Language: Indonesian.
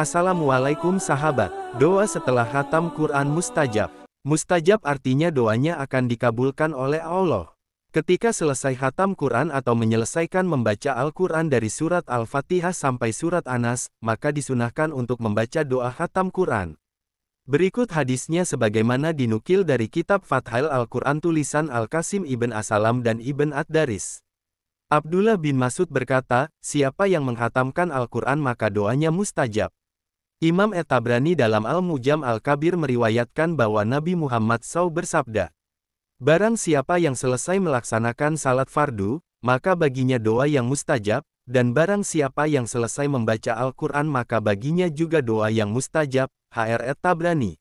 Assalamualaikum sahabat, doa setelah khatam Quran mustajab. Mustajab artinya doanya akan dikabulkan oleh Allah. Ketika selesai khatam Quran atau menyelesaikan membaca Al-Quran dari surat Al-Fatihah sampai surat Anas, maka disunahkan untuk membaca doa khatam Quran. Berikut hadisnya sebagaimana dinukil dari kitab Fathail Al-Quran tulisan Al-Qasim Ibn Asalam dan Ibn Ad-Daris. Abdullah bin Masud berkata, siapa yang menghatamkan Al-Quran maka doanya mustajab. Imam Etabrani dalam Al-Mujam Al-Kabir meriwayatkan bahwa Nabi Muhammad SAW bersabda, Barang siapa yang selesai melaksanakan salat fardu, maka baginya doa yang mustajab, dan barang siapa yang selesai membaca Al-Quran maka baginya juga doa yang mustajab, HR Etabrani.